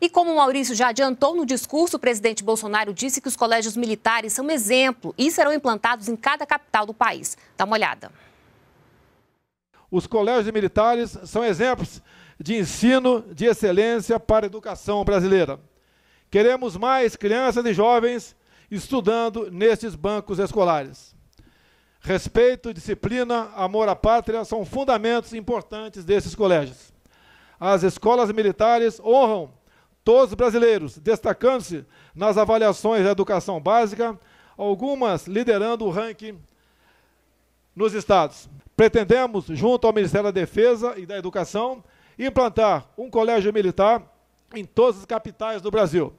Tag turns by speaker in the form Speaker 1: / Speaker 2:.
Speaker 1: E como o Maurício já adiantou no discurso, o presidente Bolsonaro disse que os colégios militares são exemplo e serão implantados em cada capital do país. Dá uma olhada.
Speaker 2: Os colégios militares são exemplos de ensino de excelência para a educação brasileira. Queremos mais crianças e jovens estudando nestes bancos escolares. Respeito, disciplina, amor à pátria são fundamentos importantes desses colégios. As escolas militares honram todos brasileiros, destacando-se nas avaliações da educação básica, algumas liderando o ranking nos estados. Pretendemos, junto ao Ministério da Defesa e da Educação, implantar um colégio militar em todas as capitais do Brasil.